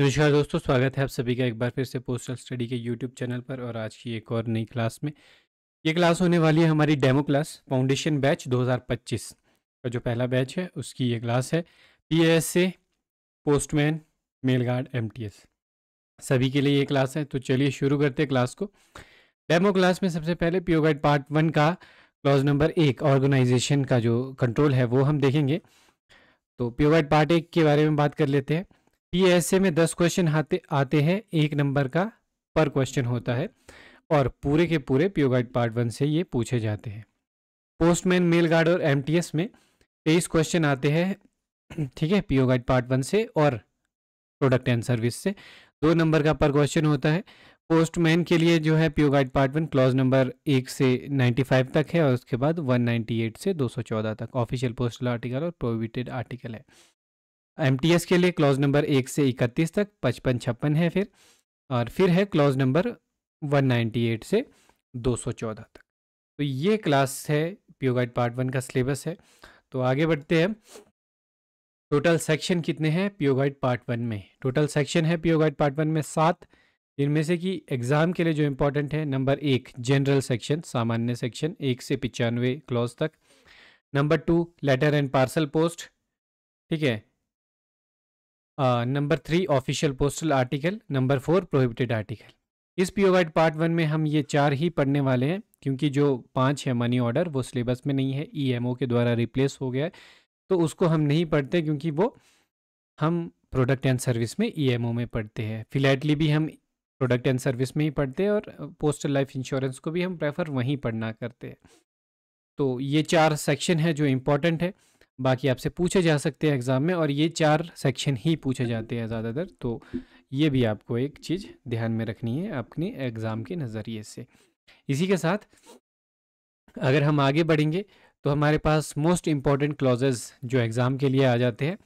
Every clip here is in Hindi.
नमस्कार दोस्तों स्वागत है आप सभी का एक बार फिर से पोस्टल स्टडी के यूट्यूब चैनल पर और आज की एक और नई क्लास में ये क्लास होने वाली है हमारी डेमो क्लास फाउंडेशन बैच 2025 का जो पहला बैच है उसकी ये क्लास है P S A postman mail guard M सभी के लिए ये क्लास है तो चलिए शुरू करते हैं क्लास को डेमो क्लास में सबसे पहले पीओ गाइड पार्ट वन का क्लॉज नंबर एक ऑर्गेनाइजेशन का जो कंट्रोल है वो हम देखेंगे तो पीओ गाइड पार्ट एक के बारे में बात कर लेते हैं ये ऐसे में दस क्वेश्चन आते आते हैं एक नंबर का पर क्वेश्चन होता है और पूरे के पूरे गाइड पार्ट वन से ये पूछे जाते हैं पोस्टमैन मेल गार्ड और एम में तेईस क्वेश्चन आते हैं ठीक है पीओ गाइड पार्ट वन से और प्रोडक्ट एंड सर्विस से दो नंबर का पर क्वेश्चन होता है पोस्टमैन के लिए जो है PO guide part one clause number एक से फाइव तक है और उसके बाद वन एट से दो सौ चौदह तक ऑफिशियल पोस्टल आर्टिकल और प्रोविटेड आर्टिकल है एम के लिए क्लॉज नंबर एक से इकतीस तक पचपन छप्पन है फिर और फिर है क्लॉज नंबर 198 से 214 तक तो ये क्लास है पीओ गाइड पार्ट वन का सिलेबस है तो आगे बढ़ते हैं टोटल सेक्शन कितने हैं पीओ गाइड पार्ट वन में टोटल सेक्शन है पीओ गाइड पार्ट वन में सात जिनमें से कि एग्ज़ाम के लिए जो इम्पोर्टेंट है नंबर एक जनरल सेक्शन सामान्य सेक्शन एक से पचानवे क्लॉज तक number two letter and parcel post ठीक है number three official postal article number four prohibited article इस पीओ गाइड पार्ट वन में हम ये चार ही पढ़ने वाले हैं क्योंकि जो पाँच है मनी ऑर्डर वो सिलेबस में नहीं है ईएमओ e के द्वारा रिप्लेस हो गया है तो उसको हम नहीं पढ़ते क्योंकि वो हम प्रोडक्ट एंड सर्विस में ईएमओ e में पढ़ते हैं फिलैटली भी हम प्रोडक्ट एंड सर्विस में ही पढ़ते हैं और पोस्टल लाइफ इंश्योरेंस को भी हम प्रेफर वहीं पढ़ना करते हैं तो ये चार सेक्शन है जो इम्पोर्टेंट है बाकी आपसे पूछे जा सकते हैं एग्ज़ाम में और ये चार सेक्शन ही पूछे जाते हैं ज़्यादातर तो ये भी आपको एक चीज़ ध्यान में रखनी है अपनी एग्ज़ाम के नज़रिए से इसी के साथ अगर हम आगे बढ़ेंगे तो हमारे पास मोस्ट इम्पॉर्टेंट क्लॉजेज जो एग्ज़ाम के लिए आ जाते हैं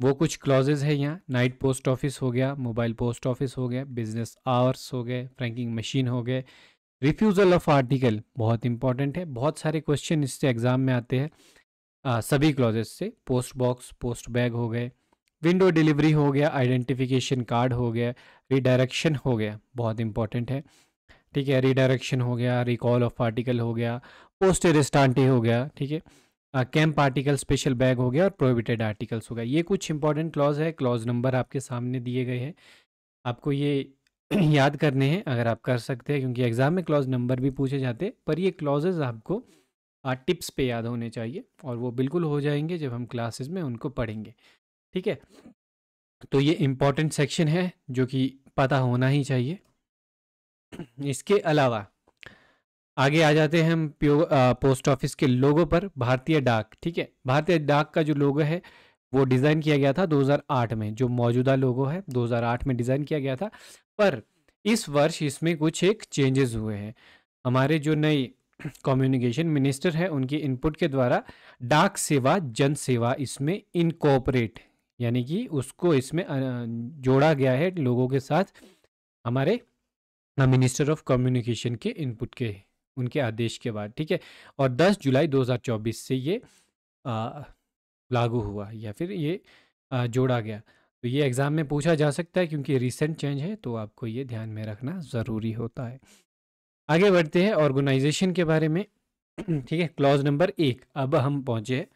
वो कुछ क्लॉजेज है यहाँ नाइट पोस्ट ऑफिस हो गया मोबाइल पोस्ट ऑफिस हो गया बिजनेस आवर्स हो गए फ्रैंकिंग मशीन हो गए रिफ्यूज़ल ऑफ आर्टिकल बहुत इंपॉर्टेंट है बहुत सारे क्वेश्चन इससे एग्ज़ाम में आते हैं आ, सभी क्लॉजेस से पोस्ट बॉक्स पोस्ट बैग हो गए विंडो डिलीवरी हो गया आइडेंटिफिकेशन कार्ड हो गया रिडायरेक्शन हो गया बहुत इंपॉर्टेंट है ठीक है रिडायरेक्शन हो गया रिकॉल ऑफ पार्टिकल हो गया पोस्ट रिस्टांटे हो गया ठीक है कैंप आर्टिकल स्पेशल बैग हो गया और प्रोहिबिटेड आर्टिकल्स हो गया ये कुछ इंपॉर्टेंट क्लॉज है क्लॉज नंबर आपके सामने दिए गए हैं आपको ये याद करने हैं अगर आप कर सकते हैं क्योंकि एग्ज़ाम में क्लॉज नंबर भी पूछे जाते पर ये क्लॉजेज आपको टिप्स पे याद होने चाहिए और वो बिल्कुल हो जाएंगे जब हम क्लासेस में उनको पढ़ेंगे ठीक है तो ये इम्पॉर्टेंट सेक्शन है जो कि पता होना ही चाहिए इसके अलावा आगे आ जाते हैं हम पोस्ट ऑफिस के लोगों पर भारतीय डाक ठीक है भारतीय डाक का जो लोगो है वो डिज़ाइन किया गया था 2008 में जो मौजूदा लोगो है 2008 में डिज़ाइन किया गया था पर इस वर्ष इसमें कुछ एक चेंजेस हुए हैं हमारे जो नई कम्युनिकेशन मिनिस्टर है उनके इनपुट के द्वारा डाक सेवा जन सेवा इसमें इनकोपरेट यानी कि उसको इसमें जोड़ा गया है लोगों के साथ हमारे मिनिस्टर ऑफ कम्युनिकेशन के इनपुट के उनके आदेश के बाद ठीक है और 10 जुलाई 2024 से ये आ, लागू हुआ या फिर ये आ, जोड़ा गया तो ये एग्ज़ाम में पूछा जा सकता है क्योंकि रिसेंट चेंज है तो आपको ये ध्यान में रखना ज़रूरी होता है आगे बढ़ते हैं ऑर्गेनाइजेशन के बारे में ठीक है क्लॉज नंबर एक अब हम पहुंचे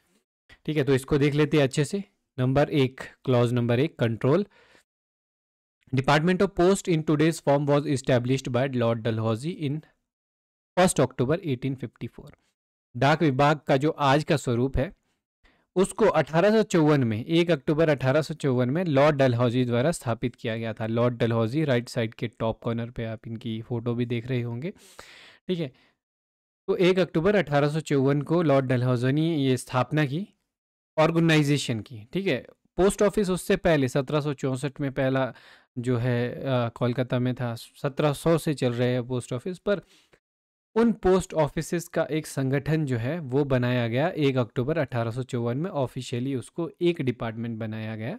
ठीक है तो इसको देख लेते हैं अच्छे से नंबर एक क्लॉज नंबर एक control department of post in today's form was established by lord Dalhousie in first October 1854 डाक विभाग का जो आज का स्वरूप है उसको अठारह में एक अक्टूबर अठारह में लॉर्ड डलहौजी द्वारा स्थापित किया गया था लॉर्ड डलहौजी राइट साइड के टॉप कॉर्नर पे आप इनकी फ़ोटो भी देख रहे होंगे ठीक है तो एक अक्टूबर अठारह को लॉर्ड डलहौजी ने ये स्थापना की ऑर्गेनाइजेशन की ठीक है पोस्ट ऑफिस उससे पहले सत्रह में पहला जो है कोलकाता में था सत्रह से चल रहे हैं पोस्ट ऑफिस पर उन पोस्ट ऑफिस का एक संगठन जो है वो बनाया गया एक अक्टूबर अठारह में ऑफिशियली उसको एक डिपार्टमेंट बनाया गया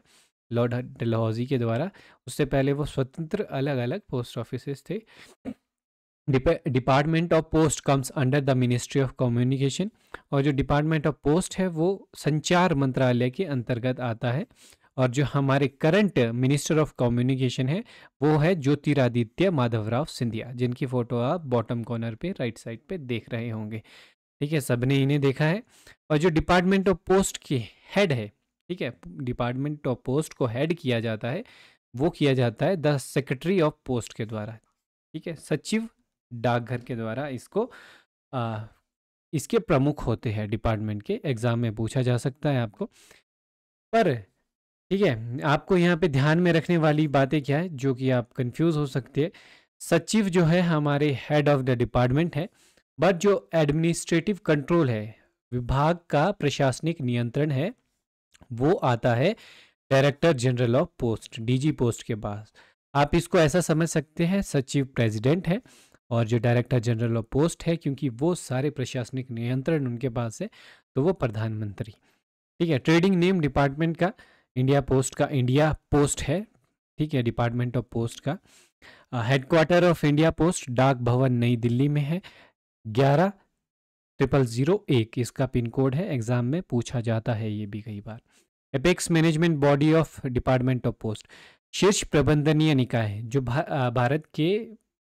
लॉर्ड डलहौजी के द्वारा उससे पहले वो स्वतंत्र अलग अलग पोस्ट ऑफिस थे department of post comes under the ministry of communication और जो डिपार्टमेंट ऑफ पोस्ट है वो संचार मंत्रालय के अंतर्गत आता है और जो हमारे करंट मिनिस्टर ऑफ कम्युनिकेशन है वो है ज्योतिरादित्य माधवराव सिंधिया जिनकी फ़ोटो आप बॉटम कॉर्नर पे राइट साइड पे देख रहे होंगे ठीक है सबने इन्हें देखा है और जो डिपार्टमेंट ऑफ पोस्ट की हेड है ठीक है डिपार्टमेंट ऑफ पोस्ट को हेड किया जाता है वो किया जाता है द सेक्रेटरी ऑफ पोस्ट के द्वारा ठीक है सचिव डाकघर के द्वारा इसको आ, इसके प्रमुख होते हैं डिपार्टमेंट के एग्ज़ाम में पूछा जा सकता है आपको पर ठीक है आपको यहाँ पे ध्यान में रखने वाली बातें क्या है जो कि आप कंफ्यूज हो सकते हैं सचिव जो है हमारे हेड ऑफ द डिपार्टमेंट है बट जो एडमिनिस्ट्रेटिव कंट्रोल है विभाग का प्रशासनिक नियंत्रण है वो आता है director general of post DG post के पास आप इसको ऐसा समझ सकते हैं सचिव प्रेसिडेंट है और जो डायरेक्टर जनरल ऑफ पोस्ट है क्योंकि वो सारे प्रशासनिक नियंत्रण उनके पास है तो वो प्रधानमंत्री ठीक है ट्रेडिंग नेम डिपार्टमेंट का इंडिया पोस्ट का इंडिया पोस्ट है ठीक है डिपार्टमेंट ऑफ पोस्ट का headquarter of India post Dak Bhavan नई दिल्ली में है ग्यारह ट्रिपल ज़ीरो एक इसका पिन कोड है एग्ज़ाम में पूछा जाता है ये भी कई बार apex management body of department of post शीर्ष प्रबंधनीय निकाय जो भा, uh, भारत के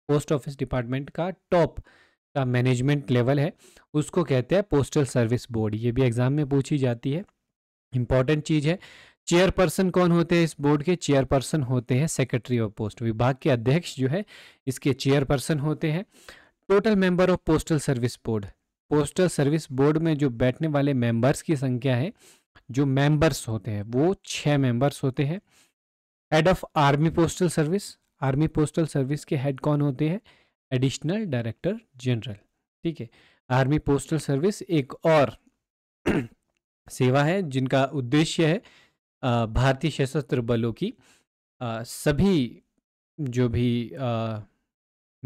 पोस्ट ऑफिस डिपार्टमेंट का टॉप का मैनेजमेंट लेवल है उसको कहते हैं पोस्टल सर्विस बोर्ड ये भी एग्ज़ाम में पूछी जाती है इंपॉर्टेंट चीज़ है चेयरपर्सन कौन होते हैं इस बोर्ड के चेयरपर्सन होते हैं सेक्रेटरी ऑफ पोस्ट विभाग के अध्यक्ष जो है इसके चेयरपर्सन होते हैं total member of postal service board postal service board में जो बैठने वाले मेंबर्स की संख्या है जो मेंबर्स होते हैं वो छह मेंबर्स होते हैं head of army postal service army postal service के हेड कौन होते हैं एडिशनल डायरेक्टर जनरल ठीक है आर्मी पोस्टल सर्विस एक और सेवा है जिनका उद्देश्य है भारतीय सशस्त्र बलों की सभी जो भी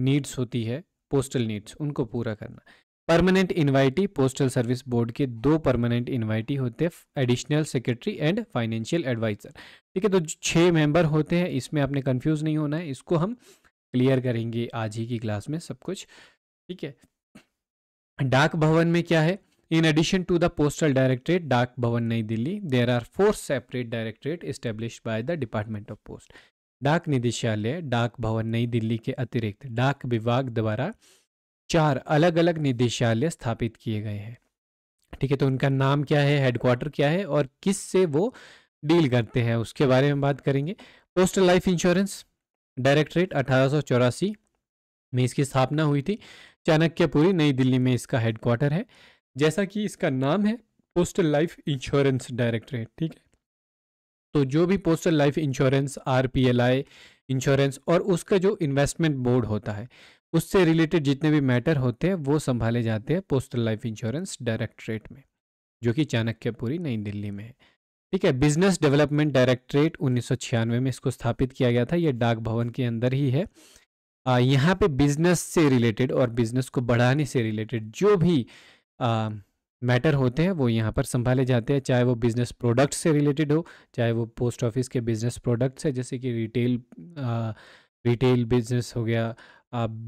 नीड्स होती है पोस्टल नीड्स उनको पूरा करना permanent invitee postal service board के दो परमानेंट इनवाइटी होते हैं additional secretary and financial adviser ठीक है तो छः मेंबर होते हैं इसमें आपने कंफ्यूज नहीं होना है इसको हम क्लियर करेंगे आज ही की क्लास में सब कुछ ठीक है डाक भवन में क्या है In addition to the Postal Directorate, Dak Bhavan, Nai Delhi, there are four separate directorate established by the Department of Post. डाक निदेशालय डाक भवन नई दिल्ली के अतिरिक्त डाक विभाग द्वारा चार अलग अलग निदेशालय स्थापित किए गए हैं ठीक है तो उनका नाम क्या है हेडक्वार्टर क्या है और किस से वो डील करते हैं उसके बारे में बात करेंगे पोस्टल लाइफ इंश्योरेंस डायरेक्टरेट अठारह में इसकी स्थापना हुई थी चाणक्यपुरी नई दिल्ली में इसका हेडक्वार्टर है जैसा कि इसका नाम है पोस्टल लाइफ इंश्योरेंस डायरेक्टरेट ठीक है तो जो भी postal life insurance R insurance और उसका जो इन्वेस्टमेंट बोर्ड होता है उससे रिलेटेड जितने भी मैटर होते हैं वो संभाले जाते हैं पोस्टल लाइफ इंश्योरेंस डायरेक्टरेट में जो कि चाणक्यपुरी नई दिल्ली में है ठीक है बिजनेस डेवलपमेंट डायरेक्टरेट उन्नीस में इसको स्थापित किया गया था ये डाक भवन के अंदर ही है यहाँ पे बिजनेस से रिलेटेड और बिजनेस को बढ़ाने से रिलेटेड जो भी मैटर होते हैं वो यहाँ पर संभाले जाते हैं चाहे वो बिज़नेस प्रोडक्ट्स से रिलेटेड हो चाहे वो पोस्ट ऑफिस के बिज़नेस प्रोडक्ट्स है जैसे कि रिटेल रिटेल बिजनेस हो गया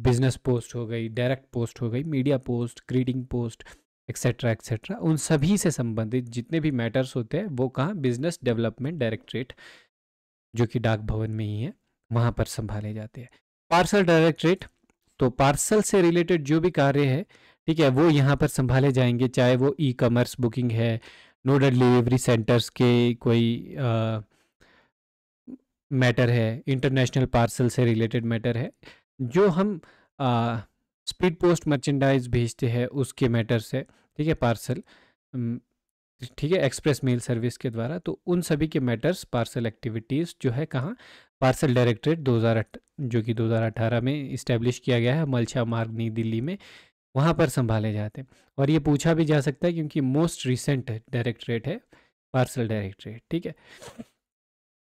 बिजनेस पोस्ट हो गई डायरेक्ट पोस्ट हो गई media post greeting post etcetera etcetera उन सभी से संबंधित जितने भी मैटर्स होते हैं वो कहाँ बिजनेस डेवलपमेंट डायरेक्ट्रेट जो कि डाक भवन में ही है वहाँ पर संभाले जाते हैं पार्सल डायरेक्टरेट तो पार्सल से रिलेटेड जो भी कार्य है ठीक है वो यहाँ पर संभाले जाएंगे चाहे वो ई कॉमर्स बुकिंग है नोडल डिलीवरी सेंटर्स के कोई मैटर है इंटरनेशनल पार्सल से रिलेटेड मैटर है जो हम स्पीड पोस्ट मर्चेंडाइज भेजते हैं उसके मैटर से ठीक है पार्सल ठीक है एक्सप्रेस मेल सर्विस के द्वारा तो उन सभी के मैटर्स पार्सल एक्टिविटीज़ जो है कहाँ पार्सल डायरेक्टरेट 2008 जो कि 2018 में इस्टेब्लिश किया गया है मलछा मार्ग नई दिल्ली में वहाँ पर संभाले जाते हैं और ये पूछा भी जा सकता है क्योंकि मोस्ट रिसेंट डायरेक्टरेट है पार्सल डायरेक्टरेट ठीक है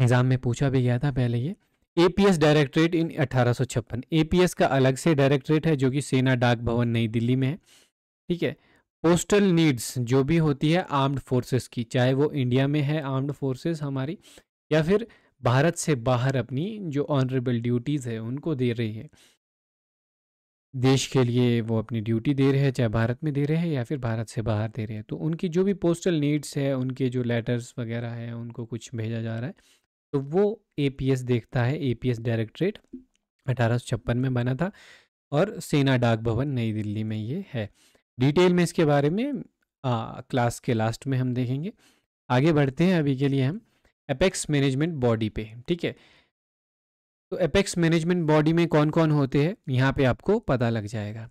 एग्ज़ाम में पूछा भी गया था पहले ये एपीएस डायरेक्टरेट इन अठारह एपीएस का अलग से डायरेक्टरेट है जो कि सेना डाक भवन नई दिल्ली में है ठीक है पोस्टल नीड्स जो भी होती है आर्म्ड फोर्सेस की चाहे वो इंडिया में है आर्म्ड फोर्सेस हमारी या फिर भारत से बाहर अपनी जो ऑनरेबल ड्यूटीज़ है उनको दे रही है देश के लिए वो अपनी ड्यूटी दे रहे हैं चाहे भारत में दे रहे हैं या फिर भारत से बाहर दे रहे हैं तो उनकी जो भी पोस्टल नीड्स है उनके जो लेटर्स वगैरह हैं उनको कुछ भेजा जा रहा है तो वो ए देखता है ए डायरेक्टरेट अठारह में बना था और सेना डाक भवन नई दिल्ली में ये है डिटेल में इसके बारे में आ, क्लास के लास्ट में हम देखेंगे आगे बढ़ते हैं अभी के लिए हम अपेक्स मैनेजमेंट बॉडी पे ठीक है तो एपेक्स मैनेजमेंट बॉडी में कौन कौन होते हैं यहाँ पे आपको पता लग जाएगा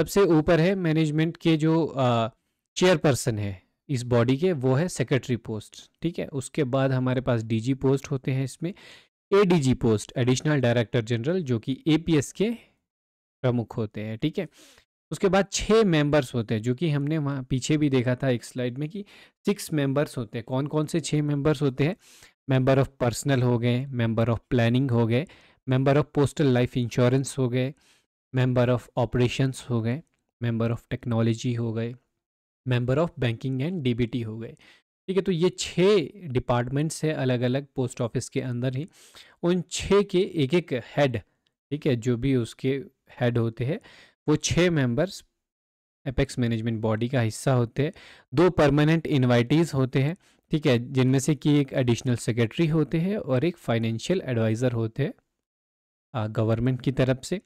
सबसे ऊपर है मैनेजमेंट के जो चेयरपर्सन है इस बॉडी के वो है सेक्रेटरी पोस्ट ठीक है उसके बाद हमारे पास डीजी पोस्ट होते हैं इसमें ADG post additional director general जो कि एपीएस के प्रमुख होते हैं ठीक है उसके बाद छः मेंबर्स होते हैं जो कि हमने वहाँ पीछे भी देखा था एक स्लाइड में कि सिक्स मेंबर्स होते हैं कौन कौन से छः मेंबर्स होते हैं मेंबर ऑफ पर्सनल हो गए मेंबर ऑफ प्लानिंग हो गए member of postal life insurance हो गए मेंबर ऑफ ऑपरेशंस हो गए मेंबर ऑफ टेक्नोलॉजी हो गए member of banking and DBT हो गए ठीक है तो ये छः डिपार्टमेंट्स हैं अलग अलग पोस्ट ऑफिस के अंदर ही उन छः के एक एक हेड ठीक है जो भी उसके हेड होते हैं वो छः मेंबर्स एपेक्स मैनेजमेंट बॉडी का हिस्सा होते हैं दो परमानेंट इन्वाइटीज होते हैं ठीक है जिनमें से कि एक एडिशनल सेक्रेटरी होते हैं और एक फाइनेंशियल एडवाइज़र होते हैं गवर्नमेंट की तरफ से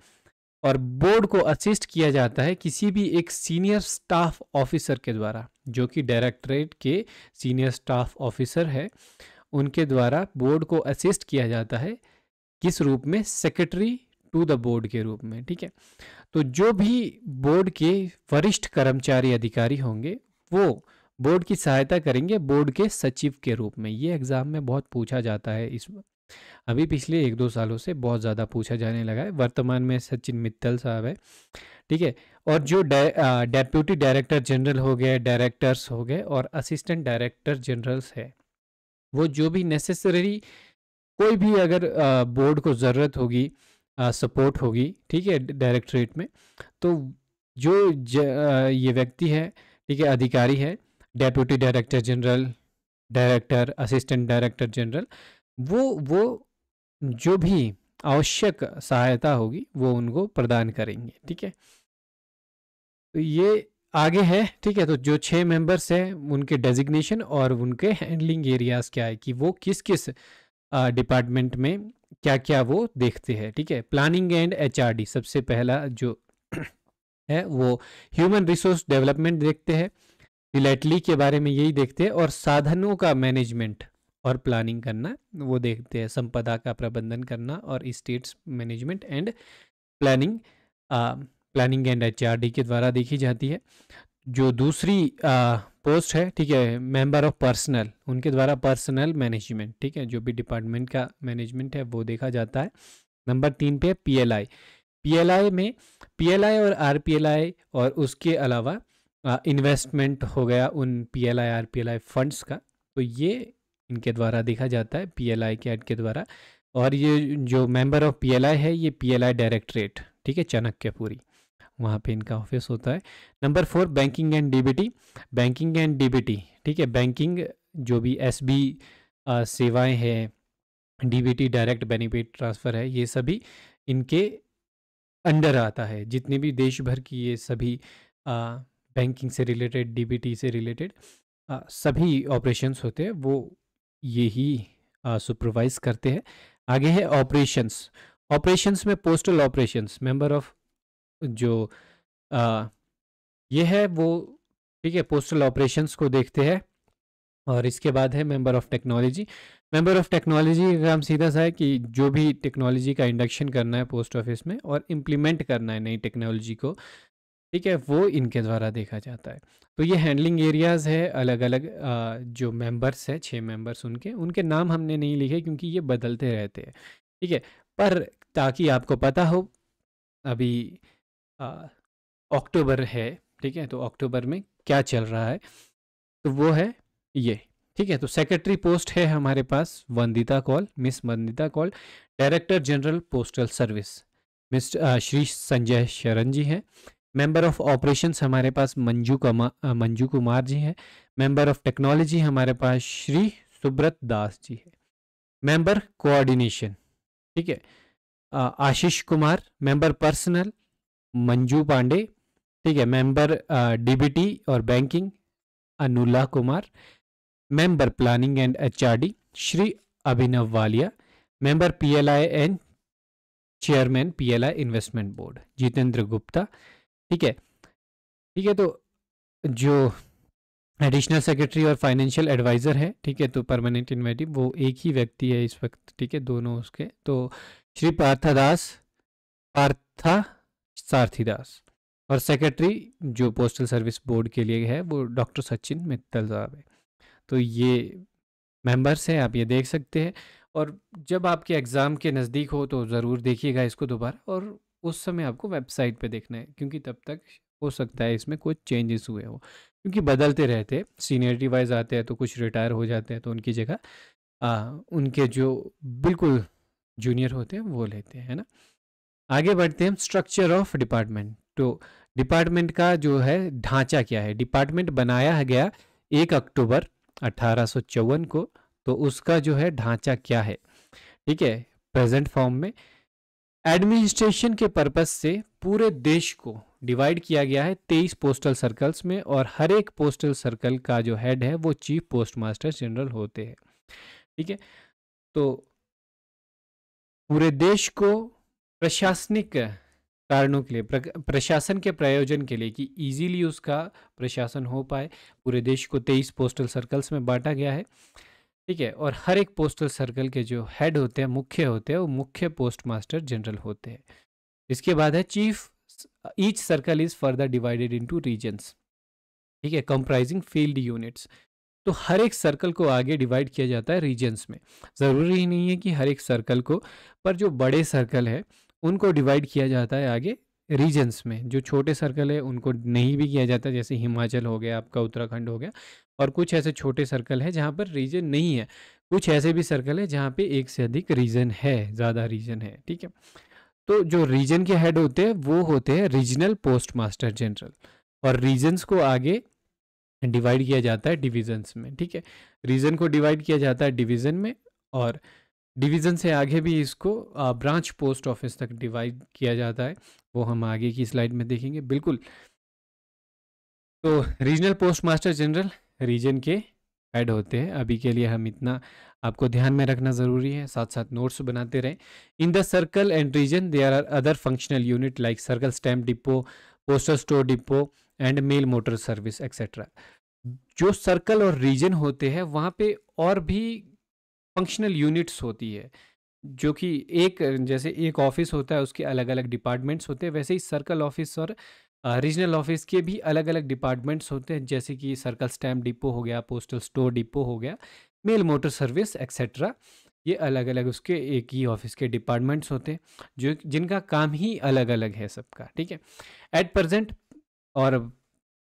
और बोर्ड को असिस्ट किया जाता है किसी भी एक सीनियर स्टाफ ऑफिसर के द्वारा जो कि डायरेक्टरेट के सीनियर स्टाफ ऑफिसर है उनके द्वारा बोर्ड को असिस्ट किया जाता है किस रूप में सेक्रेटरी टू द बोर्ड के रूप में ठीक है तो जो भी बोर्ड के वरिष्ठ कर्मचारी अधिकारी होंगे वो बोर्ड की सहायता करेंगे बोर्ड के सचिव के रूप में ये एग्ज़ाम में बहुत पूछा जाता है इस अभी पिछले एक दो सालों से बहुत ज़्यादा पूछा जाने लगा है वर्तमान में सचिन मित्तल साहब है ठीक है और जो डेप्यूटी डायरेक्टर जनरल हो गए डायरेक्टर्स हो गए और असिस्टेंट डायरेक्टर जनरल्स है वो जो भी नेसेसरी कोई भी अगर बोर्ड को ज़रूरत होगी सपोर्ट होगी ठीक है डायरेक्टरेट में तो जो ज, आ, ये व्यक्ति है ठीक है अधिकारी है deputy director general director assistant director general वो वो जो भी आवश्यक सहायता होगी वो उनको प्रदान करेंगे ठीक है तो ये आगे है ठीक है तो जो छः मेंबर्स हैं उनके डेजिग्नेशन और उनके हैंडलिंग एरियाज क्या है कि वो किस किस डिपार्टमेंट में क्या क्या वो देखते हैं ठीक है प्लानिंग एंड एचआरडी सबसे पहला जो है वो ह्यूमन रिसोर्स डेवलपमेंट देखते हैं रिलेटली के बारे में यही देखते हैं और साधनों का मैनेजमेंट और प्लानिंग करना वो देखते हैं संपदा का प्रबंधन करना और states management and planning planning and H के द्वारा देखी जाती है जो दूसरी आ, पोस्ट है ठीक है मेंबर ऑफ पर्सनल उनके द्वारा पर्सनल मैनेजमेंट ठीक है जो भी डिपार्टमेंट का मैनेजमेंट है वो देखा जाता है नंबर तीन पे पीएलआई पीएलआई में पीएलआई और आरपीएलआई और उसके अलावा इन्वेस्टमेंट हो गया उन P L I R P L I funds का तो ये इनके द्वारा देखा जाता है पी एल आई के एड के द्वारा और ये जो member of P L I है ये पी एल आई डायरेक्टरेट ठीक है चाणक्यपुरी वहाँ पे इनका ऑफिस होता है number four banking and DBT banking and DBT ठीक है बैंकिंग जो भी एस बी सेवाएँ हैं डीबीटी डायरेक्ट बेनिफिट ट्रांसफ़र है ये सभी इनके अंडर आता है जितने भी देश भर की ये सभी आ, बैंकिंग से रिलेटेड डीबीटी से रिलेटेड सभी ऑपरेशंस होते हैं वो यही सुपरवाइज करते हैं आगे है ऑपरेशंस ऑपरेशंस में पोस्टल ऑपरेशंस मेंबर ऑफ जो आ, ये है वो ठीक है पोस्टल ऑपरेशंस को देखते हैं और इसके बाद है member of technology member of technology का काम सीधा सा है कि जो भी टेक्नोलॉजी का इंडक्शन करना है पोस्ट ऑफिस में और इम्प्लीमेंट करना है नई टेक्नोलॉजी को ठीक है वो इनके द्वारा देखा जाता है तो ये हैंडलिंग एरियाज है अलग अलग जो मेंबर्स है छः मेंबर्स उनके उनके नाम हमने नहीं लिखे क्योंकि ये बदलते रहते हैं ठीक है पर ताकि आपको पता हो अभी अक्टूबर है ठीक है तो अक्टूबर में क्या चल रहा है तो वो है ये ठीक है तो सेक्रेटरी पोस्ट है हमारे पास Vandita Kaul miss Vandita Kaul director general postal service mister Shri Sanjay Sharan ji हैं मेंबर ऑफ ऑपरेशंस हमारे पास मंजू कमा मंजू कुमार जी हैं मेंबर ऑफ टेक्नोलॉजी हमारे पास श्री सुब्रत दास जी है मेंबर कोऑर्डिनेशन ठीक है आशीष कुमार मेंबर पर्सनल मंजू पांडे ठीक है मेंबर डीबीटी और banking Anula Kumar member planning and HRD Shri Abhinav Walia member PLI and chairman PLI investment board Jitendra Gupta ठीक है ठीक है तो जो एडिशनल सेक्रेटरी और फाइनेंशियल एडवाइज़र है ठीक है तो परमानेंट इन्वेटिव वो एक ही व्यक्ति है इस वक्त ठीक है दोनों उसके तो श्री पार्थादास पार्था सारथीदास और सेक्रेटरी जो पोस्टल सर्विस बोर्ड के लिए है वो डॉक्टर सचिन मित्तल साहब है तो ये मेंबर्स हैं आप ये देख सकते हैं और जब आपके एग्ज़ाम के नज़दीक हो तो ज़रूर देखिएगा इसको दोबारा और उस समय आपको वेबसाइट पे देखना है क्योंकि तब तक हो सकता है इसमें कुछ चेंजेस हुए हो क्योंकि बदलते रहते हैं सीनियरिटी वाइज आते हैं तो कुछ रिटायर हो जाते हैं तो उनकी जगह उनके जो बिल्कुल जूनियर होते हैं वो लेते हैं है ना आगे बढ़ते हैं स्ट्रक्चर ऑफ डिपार्टमेंट तो डिपार्टमेंट का जो है ढांचा क्या है डिपार्टमेंट बनाया गया एक अक्टूबर अठारह को तो उसका जो है ढांचा क्या है ठीक है प्रेजेंट फॉर्म में एडमिनिस्ट्रेशन के पर्पस से पूरे देश को डिवाइड किया गया है तेईस पोस्टल सर्कल्स में और हर एक पोस्टल सर्कल का जो हेड है वो चीफ पोस्ट मास्टर जनरल होते हैं ठीक है तो पूरे देश को प्रशासनिक कारणों के लिए प्रशासन के प्रयोजन के लिए कि इजीली उसका प्रशासन हो पाए पूरे देश को तेईस पोस्टल सर्कल्स में बांटा गया है ठीक है और हर एक पोस्टल सर्कल के जो हेड होते हैं मुख्य होते हैं वो मुख्य पोस्ट मास्टर जनरल होते हैं इसके बाद है chief each circle is further divided into regions ठीक है कंप्राइजिंग फील्ड यूनिट्स तो हर एक सर्कल को आगे डिवाइड किया जाता है रीजन्स में ज़रूरी ही नहीं है कि हर एक सर्कल को पर जो बड़े सर्कल है उनको डिवाइड किया जाता है आगे रीजन्स में जो छोटे सर्कल है उनको नहीं भी किया जाता जैसे हिमाचल हो गया आपका उत्तराखंड हो गया और कुछ ऐसे छोटे सर्कल है जहाँ पर रीजन नहीं है कुछ ऐसे भी सर्कल है जहाँ पे एक से अधिक रीजन है ज़्यादा रीजन है ठीक है तो जो रीजन के हेड होते हैं वो होते हैं रीजनल पोस्ट मास्टर जनरल और रीजन्स को आगे डिवाइड किया जाता है डिविजन्स में ठीक है रीजन को डिवाइड किया जाता है डिविजन में और डिवीज़न से आगे भी इसको ब्रांच पोस्ट ऑफिस तक डिवाइड किया जाता है वो हम आगे की स्लाइड में देखेंगे बिल्कुल तो regional post master general region के ऐड होते हैं अभी के लिए हम इतना आपको ध्यान में रखना ज़रूरी है साथ साथ नोट्स बनाते रहें in the circle and region they are other functional unit like circle stamp depot postal store depot and mail motor service etcetera जो सर्कल और रीजन होते हैं वहाँ पे और भी फंक्शनल यूनिट्स होती है जो कि एक जैसे एक ऑफिस होता है उसके अलग अलग डिपार्टमेंट्स होते हैं वैसे ही सर्कल ऑफिस और रीजनल ऑफिस के भी अलग अलग डिपार्टमेंट्स होते हैं जैसे कि सर्कल स्टैम्प डिपो हो गया पोस्टल स्टोर डिपो हो गया मेल मोटर सर्विस एक्सेट्रा ये अलग अलग उसके एक ही ऑफिस के डिपार्टमेंट्स होते हैं जो जिनका काम ही अलग अलग है सबका ठीक है एट प्रजेंट और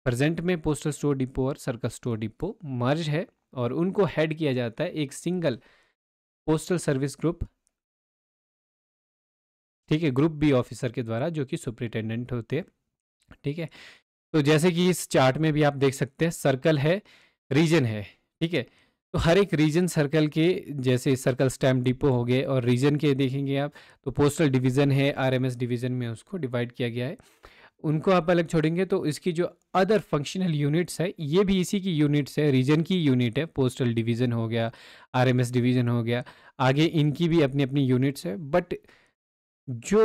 प्रजेंट में पोस्टल स्टोर डिपो और सर्कल स्टोर डिपो मर्ज है और उनको हेड किया जाता है एक सिंगल पोस्टल सर्विस ग्रुप ठीक है ग्रुप बी ऑफिसर के द्वारा जो कि सुप्रिटेंडेंट होते हैं ठीक है तो जैसे कि इस चार्ट में भी आप देख सकते हैं सर्कल है रीजन है ठीक है तो हर एक रीजन सर्कल के जैसे सर्कल स्टैम्प डिपो हो गए और रीजन के देखेंगे आप तो पोस्टल डिवीज़न है आरएमएस डिवीज़न में उसको डिवाइड किया गया है उनको आप अलग छोड़ेंगे तो इसकी जो अदर फंक्शनल यूनिट्स है ये भी इसी की यूनिट्स है रीजन की यूनिट है पोस्टल डिवीज़न हो गया आरएमएस डिवीज़न हो गया आगे इनकी भी अपनी अपनी यूनिट्स है बट जो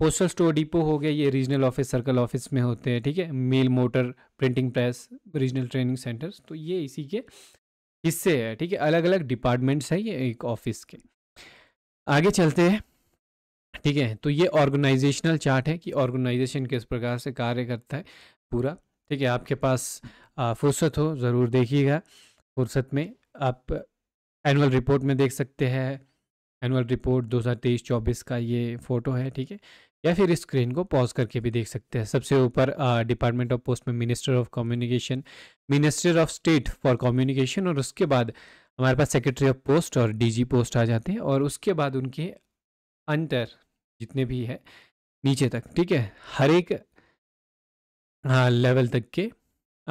पोस्टल स्टोर डिपो हो गया ये रीजनल ऑफिस सर्कल ऑफिस में होते हैं ठीक है mail motor printing press regional training centres तो ये इसी के हिस्से है ठीक है अलग अलग डिपार्टमेंट्स हैं ये एक ऑफिस के आगे चलते हैं ठीक है तो ये ऑर्गेनाइजेशनल चार्ट है कि ऑर्गेनाइजेशन किस प्रकार से कार्य करता है पूरा ठीक है आपके पास फुर्सत हो ज़रूर देखिएगा फुर्सत में आप एनुअल रिपोर्ट में देख सकते हैं एनुअल रिपोर्ट 2023-24 का ये फ़ोटो है ठीक है या फिर स्क्रीन को पॉज करके भी देख सकते हैं सबसे ऊपर डिपार्टमेंट ऑफ पोस्ट में minister of communication minister of state for communication और उसके बाद हमारे पास सेक्रेटरी ऑफ पोस्ट और डीजी पोस्ट आ जाते हैं और उसके बाद उनके अंतर जितने भी है नीचे तक ठीक है हर एक हाँ लेवल तक के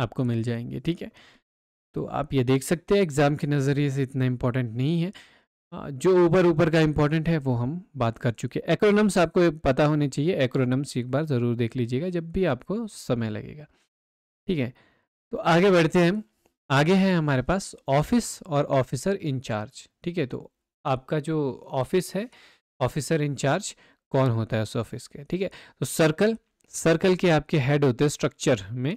आपको मिल जाएंगे ठीक है तो आप ये देख सकते हैं एग्ज़ाम के नज़रिए से इतना इम्पोर्टेंट नहीं है हाँ, जो ऊपर ऊपर का इम्पोर्टेंट है वो हम बात कर चुके हैं एक्रोनम्स आपको पता होने चाहिए एक्रोनम्स एक बार ज़रूर देख लीजिएगा जब भी आपको समय लगेगा ठीक है तो आगे बढ़ते हैं आगे है हमारे पास ऑफिस और ऑफिसर इंचार्ज ठीक है तो आपका जो ऑफिस है ऑफिसर इंचार्ज कौन होता है उस ऑफिस के ठीक है तो सर्कल सर्कल के आपके हेड होते हैं स्ट्रक्चर में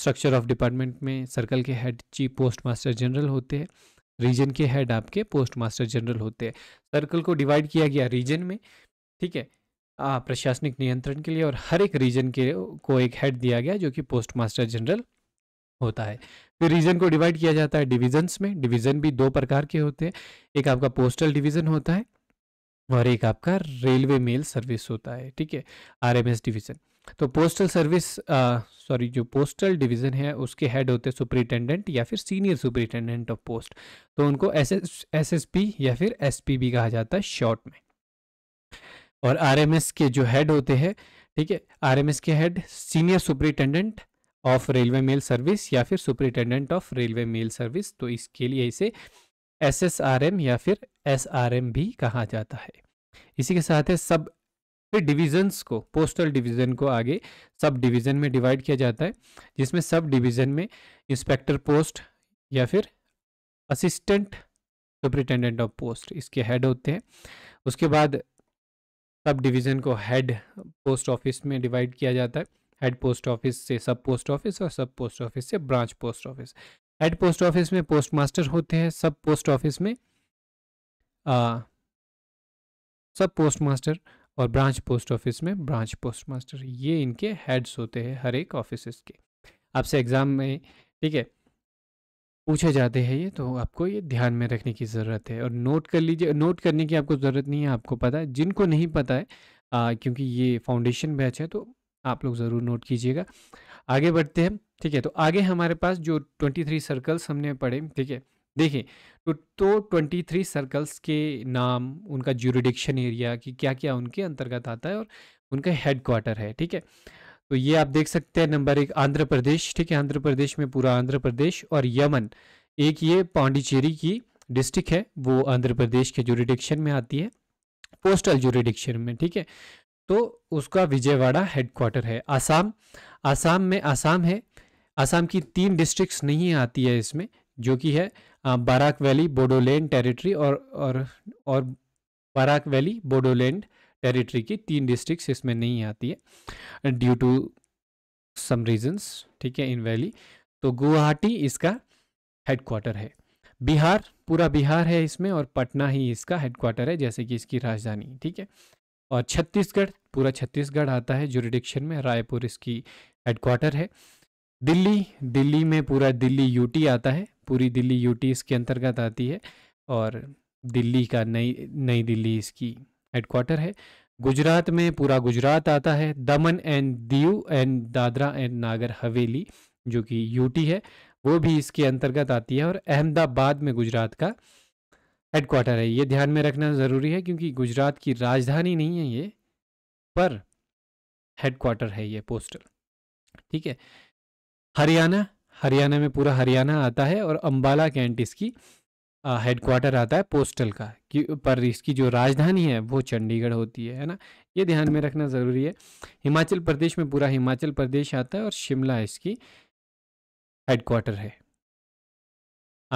स्ट्रक्चर ऑफ डिपार्टमेंट में सर्कल के head chief post master general होते हैं रीजन के हेड आपके पोस्ट मास्टर जनरल होते हैं सर्कल को डिवाइड किया गया रीजन में ठीक है प्रशासनिक नियंत्रण के लिए और हर एक रीजन के को एक हेड दिया गया जो कि पोस्ट मास्टर जनरल होता है फिर रीजन को डिवाइड किया जाता है डिविजन्स में डिवीजन भी दो प्रकार के होते हैं एक आपका पोस्टल डिवीजन होता है और एक आपका रेलवे मेल सर्विस होता है ठीक है आरएमएस डिवीज़न तो पोस्टल सर्विस सॉरी जो पोस्टल डिवीज़न है उसके हेड होते हैं सुपरिटेंडेंट या फिर सीनियर सुपरिटेंडेंट ऑफ पोस्ट तो उनको एस एस पी या फिर एस पी भी कहा जाता है शॉर्ट में और आरएमएस के जो हेड होते हैं ठीक है आरएमएस के head senior superintendent of railway mail service या फिर superintendent of railway mail service तो इसके लिए इसे एसएसआरएम या फिर एसआरएम भी कहा जाता है इसी के साथ है सब फिर डिविजन्स को पोस्टल डिवीजन को आगे सब डिवीजन में डिवाइड किया जाता है जिसमें सब डिवीजन में इंस्पेक्टर पोस्ट या फिर असिस्टेंट सुप्रिटेंडेंट ऑफ पोस्ट इसके हेड होते हैं उसके बाद सब डिवीज़न को हेड पोस्ट ऑफिस में डिवाइड किया जाता है हेड पोस्ट ऑफिस से सब पोस्ट ऑफिस और सब पोस्ट ऑफिस से branch post office head post office में पोस्ट मास्टर होते हैं सब पोस्ट ऑफिस में आ, सब पोस्ट मास्टर और ब्रांच पोस्ट ऑफिस में ब्रांच पोस्ट मास्टर ये इनके हेड्स होते हैं हर एक ऑफिस के आपसे एग्ज़ाम में ठीक है पूछे जाते हैं ये तो आपको ये ध्यान में रखने की ज़रूरत है और नोट कर लीजिए नोट करने की आपको ज़रूरत नहीं है आपको पता है जिनको नहीं पता है आ, क्योंकि ये फाउंडेशन बैच है तो आप लोग ज़रूर नोट कीजिएगा आगे बढ़ते हैं ठीक है तो आगे हमारे पास जो ट्वेंटी थ्री सर्कल्स हमने पढ़े ठीक है देखिए तो तो ट्वेंटी थ्री सर्कल्स के नाम उनका ज्यूरिडिक्शन एरिया कि क्या क्या उनके अंतर्गत आता है और उनका हेड क्वार्टर है ठीक है तो ये आप देख सकते हैं नंबर एक आंध्र प्रदेश ठीक है आंध्र प्रदेश में पूरा आंध्र प्रदेश और यमन एक ये पांडिचेरी की डिस्ट्रिक्ट है वो आंध्र प्रदेश के जुरिडिक्शन में आती है पोस्टल जुरिडिक्शन में ठीक है तो उसका विजयवाड़ा हेडक्वार्टर है आसाम आसाम में आसाम है असम की तीन डिस्ट्रिक्ट्स नहीं आती है इसमें जो कि है बाराक वैली बोडोलैंड टेरिटरी और और और बाराक वैली बोडोलैंड टेरिटरी की तीन डिस्ट्रिक्ट्स इसमें नहीं आती है ड्यू टू सम रीजंस ठीक है इन वैली तो गुवाहाटी इसका हेडक्वार्टर है बिहार पूरा बिहार है इसमें और पटना ही इसका हेडक्वार्टर है जैसे कि इसकी राजधानी ठीक है और छत्तीसगढ़ पूरा छत्तीसगढ़ आता है जुरिडिक्शन में रायपुर इसकी हेडक्वार्टर है दिल्ली दिल्ली में पूरा दिल्ली यूटी आता है पूरी दिल्ली यूटी इसके अंतर्गत आती है और दिल्ली का नई नई दिल्ली इसकी हेडक्वार्टर है गुजरात में पूरा गुजरात आता है Daman and Diu and Dadra and Nagar Haveli जो कि यूटी है वो भी इसके अंतर्गत आती है और अहमदाबाद में गुजरात का हेडक्वार्टर है ये ध्यान में रखना ज़रूरी है क्योंकि गुजरात की राजधानी नहीं है ये पर हेडक्वार्टर है ये पोस्टल ठीक है हरियाणा हरियाणा में पूरा हरियाणा आता है और अम्बाला कैंट इसकी हेडक्वार्टर आता है पोस्टल का कि पर इसकी जो राजधानी है वो चंडीगढ़ होती है है ना ये ध्यान में रखना ज़रूरी है हिमाचल प्रदेश में पूरा हिमाचल प्रदेश आता है और शिमला इसकी हेडक्वार्टर है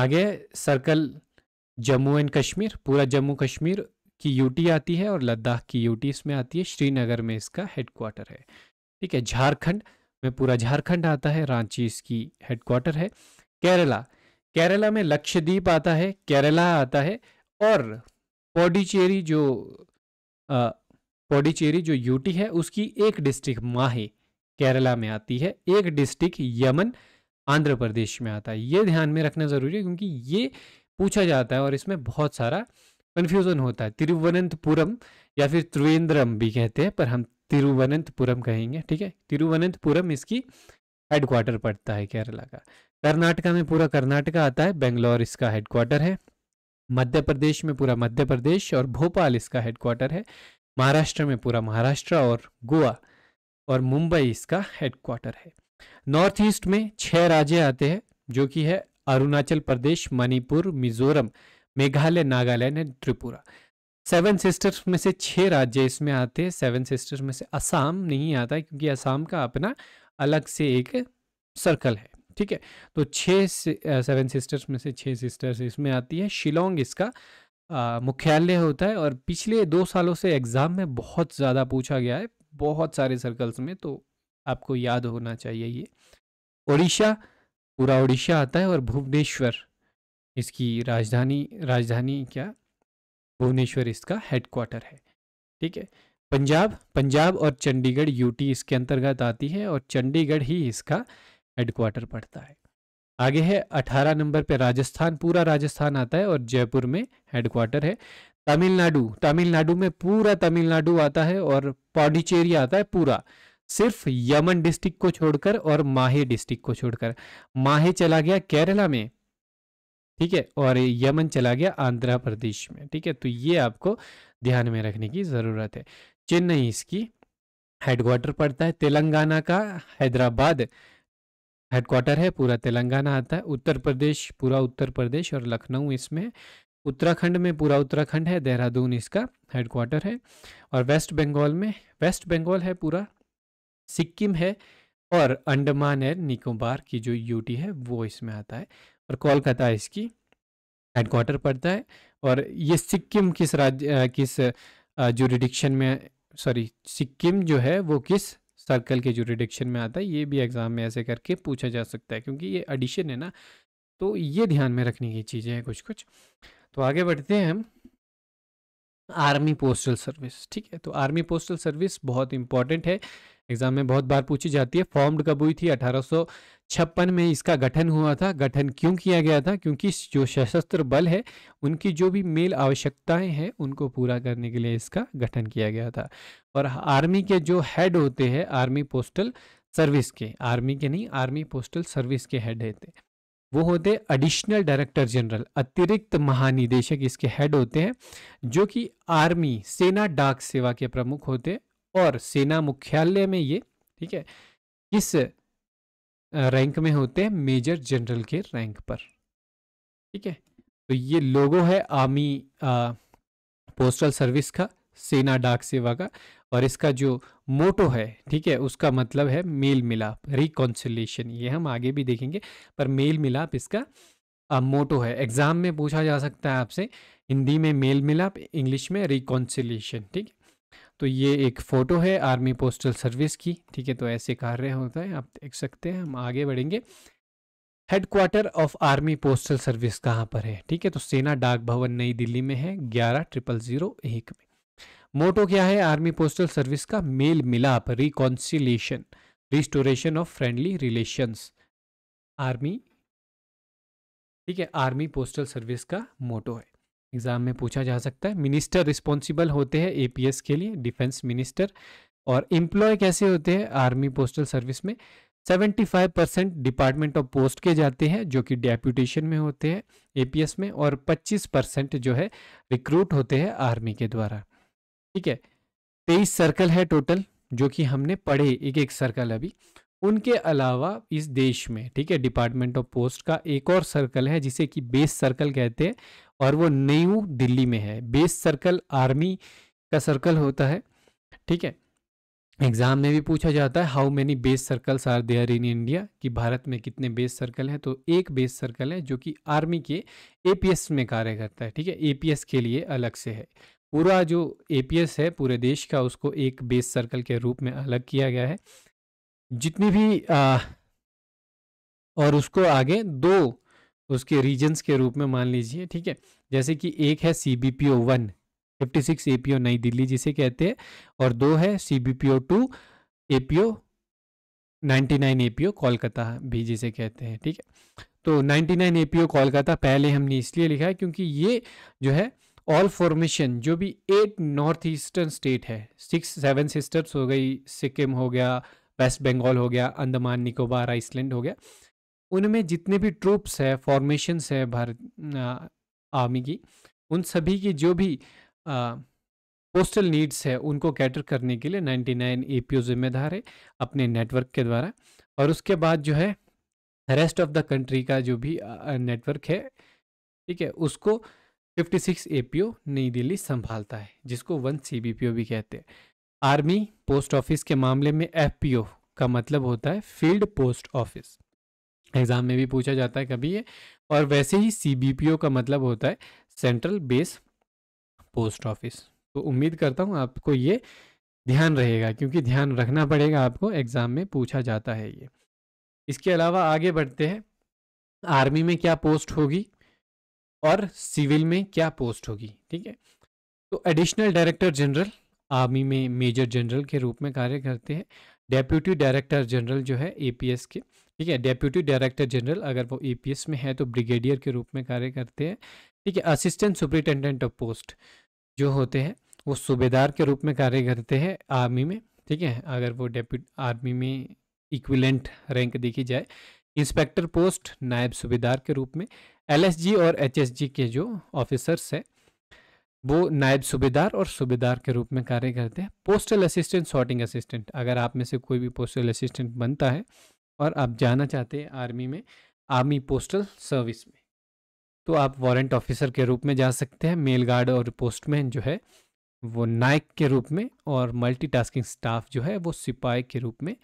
आगे सर्कल जम्मू एंड कश्मीर पूरा जम्मू कश्मीर की यूटी आती है और लद्दाख की यूटी इसमें आती है श्रीनगर में इसका हेडक्वार्टर है ठीक है झारखंड में पूरा झारखंड आता है रांची इसकी हेडक्वार्टर है केरला केरला में लक्षद्वीप आता है केरला आता है और पौडीचेरी जो पौडीचेरी जो यूटी है उसकी एक डिस्ट्रिक्ट माहे केरला में आती है एक डिस्ट्रिक्ट यमन आंध्र प्रदेश में आता है ये ध्यान में रखना ज़रूरी है क्योंकि ये पूछा जाता है और इसमें बहुत सारा कन्फ्यूज़न होता है तिरुवनंतपुरम या फिर त्रिवेंद्रम भी कहते हैं पर हम तिरुवनंतपुरम कहेंगे ठीक है तिरुवनंतपुरम इसकी हेडक्वार्टर पड़ता है केरला का कर्नाटका में पूरा कर्नाटका आता है बेंगलोर इसका हेडक्वार्टर है मध्य प्रदेश में पूरा मध्य प्रदेश और भोपाल इसका हेडक्वार्टर है महाराष्ट्र में पूरा महाराष्ट्र और गोवा और मुंबई इसका हेडक्वार्टर है नॉर्थ ईस्ट में छह राज्य आते हैं जो कि है Arunachal Pradesh Manipur Mizoram Meghalaya Nagaland and Tripura seven sisters में से छः राज्य इसमें आते हैं सेवन सिस्टर्स में से असम नहीं आता क्योंकि असम का अपना अलग से एक सर्कल है ठीक है तो छः सेवन सिस्टर्स में से छः सिस्टर्स इसमें आती है शिलोंग इसका मुख्यालय होता है और पिछले दो सालों से एग्ज़ाम में बहुत ज़्यादा पूछा गया है बहुत सारे सर्कल्स में तो आपको याद होना चाहिए ये उड़ीसा पूरा उड़ीसा आता है और भुवनेश्वर इसकी राजधानी राजधानी क्या भुवनेश्वर इसका हेडक्वार्टर है ठीक है पंजाब पंजाब और चंडीगढ़ यूटी इसके अंतर्गत आती है और चंडीगढ़ ही इसका हेडक्वार्टर पड़ता है आगे है अठारह नंबर पे राजस्थान पूरा राजस्थान आता है और जयपुर में हेडक्वार्टर है तमिलनाडु तमिलनाडु में पूरा तमिलनाडु आता है और पौडीचेरी आता है पूरा सिर्फ यमन डिस्ट्रिक्ट को छोड़कर और माहे डिस्ट्रिक्ट को छोड़कर माहे चला गया केरला में ठीक है और यमन चला गया आंध्र प्रदेश में ठीक है तो ये आपको ध्यान में रखने की ज़रूरत है चेन्नई इसकी हेडक्वार्टर पड़ता है तेलंगाना का हैदराबाद हेडक्वार्टर है पूरा तेलंगाना आता है उत्तर प्रदेश पूरा उत्तर प्रदेश और लखनऊ इसमें उत्तराखंड में पूरा उत्तराखंड है देहरादून इसका हेडक्वार्टर है और वेस्ट बंगाल में वेस्ट बंगाल है पूरा सिक्किम है और अंडमान एंड निकोबार की जो यूटी है वो इसमें आता है और कोलकाता इसकी हेडक्वार्टर पड़ता है और ये सिक्किम किस राज्य किस जुरिडिक्शन में सॉरी सिक्किम जो है वो किस सर्कल के जुरिडिक्शन में आता है ये भी एग्ज़ाम में ऐसे करके पूछा जा सकता है क्योंकि ये एडिशन है ना तो ये ध्यान में रखने की चीज़ें हैं कुछ कुछ तो आगे बढ़ते हैं हम आर्मी पोस्टल सर्विस ठीक है तो आर्मी पोस्टल सर्विस बहुत इंपॉर्टेंट है एग्जाम में बहुत बार पूछी जाती है फॉर्म्ड कब हुई थी छप्पन में इसका गठन हुआ था गठन क्यों किया गया था क्योंकि जो सशस्त्र बल है उनकी जो भी मेल आवश्यकताएं हैं उनको पूरा करने के लिए इसका गठन किया गया था और आर्मी के जो हेड होते हैं आर्मी पोस्टल सर्विस के आर्मी के नहीं आर्मी पोस्टल सर्विस के हेड होते वो होते एडिशनल डायरेक्टर जनरल अतिरिक्त महानिदेशक इसके हेड होते हैं जो कि आर्मी सेना डाक सेवा के प्रमुख होते और सेना मुख्यालय में ये ठीक है इस रैंक में होते हैं मेजर जनरल के रैंक पर ठीक है तो ये लोगो है आर्मी पोस्टल सर्विस का सेना डाक सेवा का और इसका जो मोटो है ठीक है उसका मतलब है मेल मिलाप रिकॉन्सिलेशन ये हम आगे भी देखेंगे पर मेल मिलाप इसका आ, मोटो है एग्ज़ाम में पूछा जा सकता है आपसे हिंदी में मेल मिलाप इंग्लिश में रिकॉन्सिलेशन ठीक है तो ये एक फ़ोटो है आर्मी पोस्टल सर्विस की ठीक है तो ऐसे कार्य होता है आप देख सकते हैं हम आगे बढ़ेंगे headquarter of army postal service कहाँ पर है ठीक है तो सेना डाक भवन नई दिल्ली में है ग्यारह ट्रिपल जीरो एक में मोटो क्या है आर्मी पोस्टल सर्विस का मेल मिलाप reconciliation restoration of friendly relations army ठीक है आर्मी पोस्टल सर्विस का मोटो है एग्जाम में पूछा जा सकता है मिनिस्टर रिस्पॉन्सिबल होते हैं एपीएस के लिए डिफेंस मिनिस्टर और एम्प्लॉय कैसे होते हैं आर्मी पोस्टल सर्विस में 75 परसेंट डिपार्टमेंट ऑफ पोस्ट के जाते हैं जो कि डेप्यूटेशन में होते हैं एपीएस में और 25 परसेंट जो है रिक्रूट होते हैं आर्मी के द्वारा ठीक है तेईस सर्कल है टोटल जो कि हमने पढ़े एक एक सर्कल अभी उनके अलावा इस देश में ठीक है डिपार्टमेंट ऑफ पोस्ट का एक और सर्कल है जिसे कि बेस सर्कल कहते हैं और वो न्यू दिल्ली में है बेस सर्कल आर्मी का सर्कल होता है ठीक है एग्जाम में भी पूछा जाता है how many base circles are there in India कि भारत में कितने बेस सर्कल हैं तो एक बेस सर्कल है जो कि आर्मी के एपीएस में कार्य करता है ठीक है एपीएस के लिए अलग से है पूरा जो एपीएस है पूरे देश का उसको एक बेस सर्कल के रूप में अलग किया गया है जितनी भी आ, और उसको आगे दो उसके रीजन्स के रूप में मान लीजिए ठीक है जैसे कि एक है C B P O one fifty six A P O नई दिल्ली जिसे कहते हैं और दो है C B P O two A P O ninety nine A P O Kolkata भी जिसे कहते हैं ठीक है तो ninety nine A P O Kolkata पहले हमने इसलिए लिखा है क्योंकि ये जो है ऑल फॉर्मेशन जो भी एट नॉर्थ ईस्टर्न स्टेट है सिक्स सेवन सिस्टर्स हो गई सिक्किम हो गया वेस्ट बंगाल हो गया अंडमान निकोबार आइसलैंड हो गया उनमें जितने भी ट्रूप्स है फॉर्मेशंस है भारत आर्मी की उन सभी की जो भी आ, पोस्टल नीड्स है उनको कैटर करने के लिए 99 नाइन ए जिम्मेदार है अपने नेटवर्क के द्वारा और उसके बाद जो है रेस्ट ऑफ द कंट्री का जो भी नेटवर्क है ठीक है उसको 56 सिक्स नई दिल्ली संभालता है जिसको वन सी भी कहते हैं आर्मी पोस्ट ऑफिस के मामले में एफ का मतलब होता है फील्ड पोस्ट ऑफिस एग्ज़ाम में भी पूछा जाता है कभी ये और वैसे ही सी का मतलब होता है सेंट्रल बेस पोस्ट ऑफिस तो उम्मीद करता हूँ आपको ये ध्यान रहेगा क्योंकि ध्यान रखना पड़ेगा आपको एग्ज़ाम में पूछा जाता है ये इसके अलावा आगे बढ़ते हैं आर्मी में क्या पोस्ट होगी और सिविल में क्या पोस्ट होगी ठीक है तो एडिशनल डायरेक्टर जनरल आर्मी में मेजर जनरल के रूप में कार्य करते हैं डेप्यूटी डायरेक्टर जनरल जो है एपीएस के ठीक है डेप्यूटी डायरेक्टर जनरल अगर वो ई में है तो ब्रिगेडियर के रूप में कार्य करते हैं ठीक है असिस्टेंट सुप्रिटेंडेंट ऑफ पोस्ट जो होते हैं वो सूबेदार के रूप में कार्य करते हैं आर्मी में ठीक है अगर वो डेप्यूट आर्मी में इक्विलेंट रैंक देखी जाए इंस्पेक्टर पोस्ट नायब सूबेदार के रूप में एलएसजी और एचएसजी के जो ऑफिसर्स हैं वो नायब सूबेदार और सूबेदार के रूप में कार्य करते हैं पोस्टल असिस्टेंट सॉर्टिंग असिस्टेंट अगर आप में से कोई भी पोस्टल असिस्टेंट बनता है और आप जाना चाहते हैं आर्मी में आर्मी पोस्टल सर्विस में तो आप वारंट ऑफिसर के रूप में जा सकते हैं मेल गार्ड और पोस्टमैन जो है वो नायक के रूप में और मल्टीटास्किंग स्टाफ जो है वो सिपाही के रूप में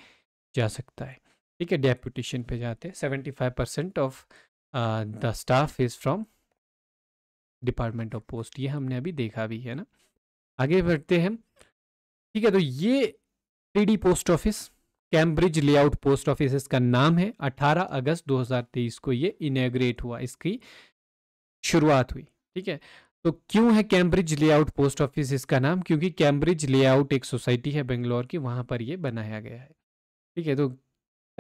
जा सकता है ठीक है डेपुटेशन पे जाते हैं seventy five percent of the staff is from department of post ये हमने अभी देखा भी है ना आगे बढ़ते हैं ठीक है तो ये three post office Cambridge layout post office इसका नाम है 18 अगस्त 2023 को ये इनेग्रेट हुआ इसकी शुरुआत हुई ठीक है तो क्यों है कैम्ब्रिज लेआउट पोस्ट ऑफिस इसका नाम क्योंकि कैम्ब्रिज लेआउट एक सोसाइटी है बेंगलोर की वहां पर ये बनाया गया है ठीक है तो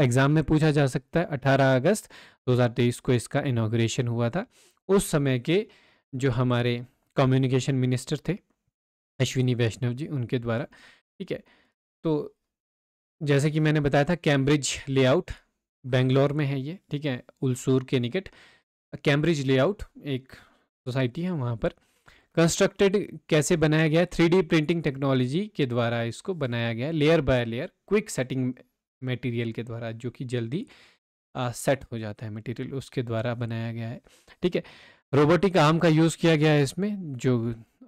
एग्जाम में पूछा जा सकता है 18 अगस्त 2023 को इसका इनाग्रेशन हुआ था उस समय के जो हमारे कम्युनिकेशन मिनिस्टर थे अश्विनी वैष्णव जी उनके द्वारा ठीक है तो जैसे कि मैंने बताया था कैम्ब्रिज लेआउट बेंगलोर में है ये ठीक है उलसूर के निकट कैम्ब्रिज लेआउट एक सोसाइटी है वहाँ पर कंस्ट्रक्टेड कैसे बनाया गया है थ्री प्रिंटिंग टेक्नोलॉजी के द्वारा इसको बनाया गया layer by layer quick setting material के द्वारा जो कि जल्दी सेट हो जाता है मटेरियल उसके द्वारा बनाया गया है ठीक है रोबोटिक आर्म का यूज़ किया गया है इसमें जो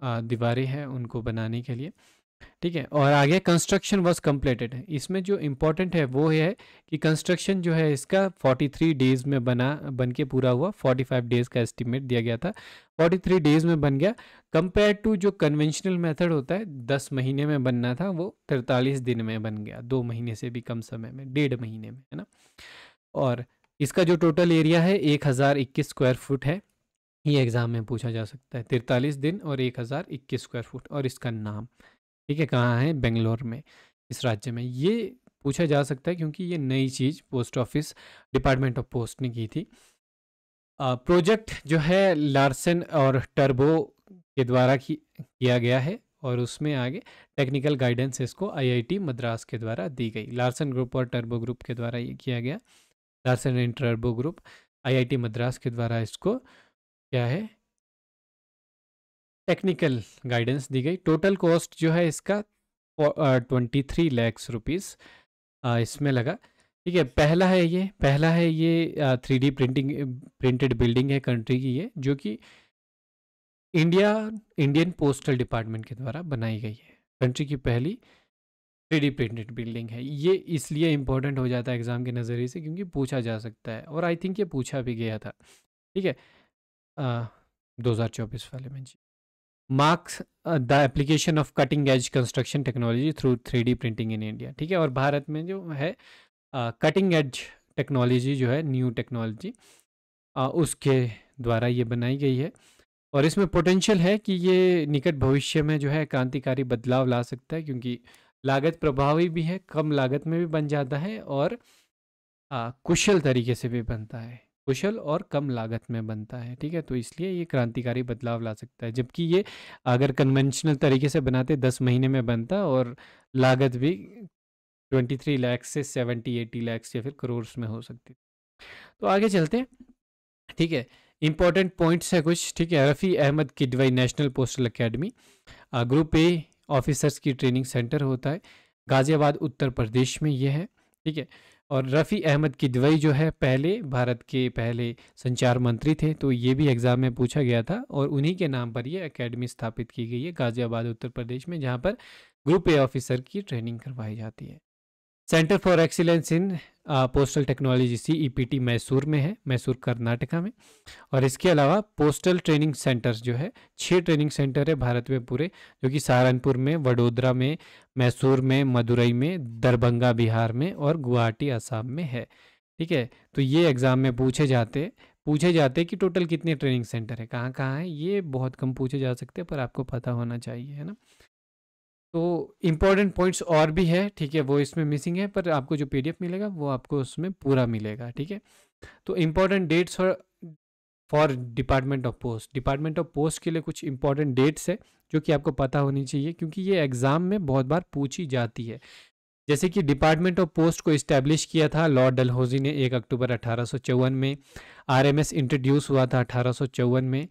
दीवारें हैं उनको बनाने के लिए ठीक है और आगे कंस्ट्रक्शन वॉज कम्प्लीटेड इसमें जो इम्पोर्टेंट है वो है कि कंस्ट्रक्शन जो है इसका 43 डेज में बना बन के पूरा हुआ 45 डेज का एस्टिमेट दिया गया था 43 डेज में बन गया कंपेयर टू जो कन्वेंशनल मेथड होता है 10 महीने में बनना था वो 43 दिन में बन गया दो महीने से भी कम समय में डेढ़ महीने में है ना और इसका जो टोटल एरिया है एक स्क्वायर फुट है ये एग्ज़ाम में पूछा जा सकता है तिरतालीस दिन और एक हज़ार इक्कीस स्क्वायर फुट और इसका नाम ठीक है कहाँ है बेंगलोर में इस राज्य में ये पूछा जा सकता है क्योंकि ये नई चीज़ post office department of post ने की थी प्रोजेक्ट जो है लार्सन और टर्बो के द्वारा की, किया गया है और उसमें आगे टेक्निकल गाइडेंस इसको आईआईटी मद्रास के द्वारा दी गई लार्सन ग्रुप और टर्बो ग्रुप के द्वारा ये किया गया लार्सन एंड टर्बो ग्रुप आईआईटी मद्रास के द्वारा इसको क्या है टेक्निकल गाइडेंस दी गई टोटल कॉस्ट जो है इसका ट्वेंटी थ्री लैक्स रुपीज़ इसमें लगा ठीक है पहला है ये पहला है ये three D printing printed building है कंट्री की ये जो कि इंडिया इंडियन पोस्टल डिपार्टमेंट के द्वारा बनाई गई है कंट्री की पहली थ्री डी प्रिंटेड बिल्डिंग है ये इसलिए इम्पोर्टेंट हो जाता है एग्ज़ाम के नज़रिए से क्योंकि पूछा जा सकता है और आई थिंक ये पूछा भी गया था ठीक है uh, दो हज़ार चौबीस वाले में जी marks the application of cutting edge construction technology through three printing in India ठीक है और भारत में जो है कटिंग एज टेक्नोलॉजी जो है न्यू टेक्नोलॉजी uh, उसके द्वारा ये बनाई गई है और इसमें पोटेंशियल है कि ये निकट भविष्य में जो है क्रांतिकारी बदलाव ला सकता है क्योंकि लागत प्रभावी भी है कम लागत में भी बन जाता है और uh, कुशल तरीके से भी बनता है कुशल और कम लागत में बनता है ठीक है तो इसलिए ये क्रांतिकारी बदलाव ला सकता है जबकि ये अगर कन्वेंशनल तरीके से बनाते दस महीने में बनता और लागत भी ट्वेंटी थ्री लैक्स से सेवेंटी एटी लैक्स या फिर करोड़ में हो सकती तो आगे चलते हैं ठीक है इंपॉर्टेंट पॉइंट्स है कुछ ठीक है Rafi Ahmed Kidwai national postal academy group A officers की ट्रेनिंग सेंटर होता है गाज़ियाबाद उत्तर प्रदेश में ये है ठीक है और रफ़ी अहमद की दवई जो है पहले भारत के पहले संचार मंत्री थे तो ये भी एग्ज़ाम में पूछा गया था और उन्हीं के नाम पर ये एकेडमी स्थापित की गई है गाज़ियाबाद उत्तर प्रदेश में जहाँ पर ग्रुप ए ऑफिसर की ट्रेनिंग करवाई जाती है centre for excellence in postal technology C E P T Mysore में है मैसूर कर्नाटका में और इसके अलावा पोस्टल ट्रेनिंग सेंटर्स जो है छः ट्रेनिंग सेंटर है भारत में पूरे जो कि सहारनपुर में वडोदरा में मैसूर में मदुरई में दरभंगा बिहार में और गुवाहाटी आसाम में है ठीक है तो ये एग्ज़ाम में पूछे जाते पूछे जाते कि टोटल कितने ट्रेनिंग सेंटर है कहाँ कहाँ हैं ये बहुत कम पूछे जा सकते हैं पर आपको पता होना चाहिए है ना तो इम्पॉर्टेंट पॉइंट्स और भी है ठीक है वो इसमें मिसिंग है पर आपको जो पीडीएफ मिलेगा वो आपको उसमें पूरा मिलेगा ठीक है तो इम्पॉर्टेंट डेट्स और for department of post department of post के लिए कुछ इंपॉर्टेंट डेट्स है जो कि आपको पता होनी चाहिए क्योंकि ये एग्ज़ाम में बहुत बार पूछी जाती है जैसे कि डिपार्टमेंट ऑफ पोस्ट को इस्टेब्लिश किया था लॉर्ड डलहौजी ने एक अक्टूबर अठारह में आरएमएस इंट्रोड्यूस हुआ था अठारह में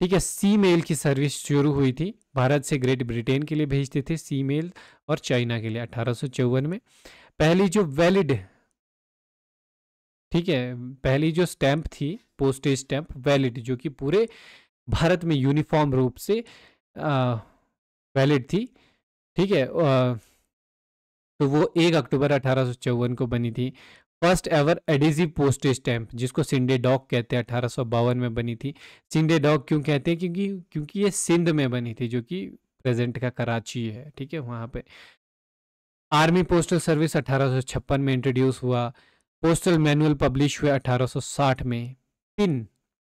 ठीक है सी मेल की सर्विस शुरू हुई थी भारत से ग्रेट ब्रिटेन के लिए भेजते थे सी मेल और चाइना के लिए अठारह में पहली जो वैलिड ठीक है पहली जो स्टैंप थी पोस्टेज स्टैंप वैलिड जो कि पूरे भारत में यूनिफॉर्म रूप से वैलिड थी ठीक है आ, तो वो एक अक्टूबर अठारह को बनी थी first ever adhesive post stamp जिसको सिंडे डॉक कहते हैं अठारह में बनी थी सिंडे डॉक क्यों कहते हैं क्योंकि क्योंकि ये सिंध में बनी थी जो कि प्रेजेंट का कराची है ठीक है वहाँ पे आर्मी पोस्टल सर्विस 1856 में इंट्रोड्यूस हुआ पोस्टल मैनुअल पब्लिश हुए 1860 में पिन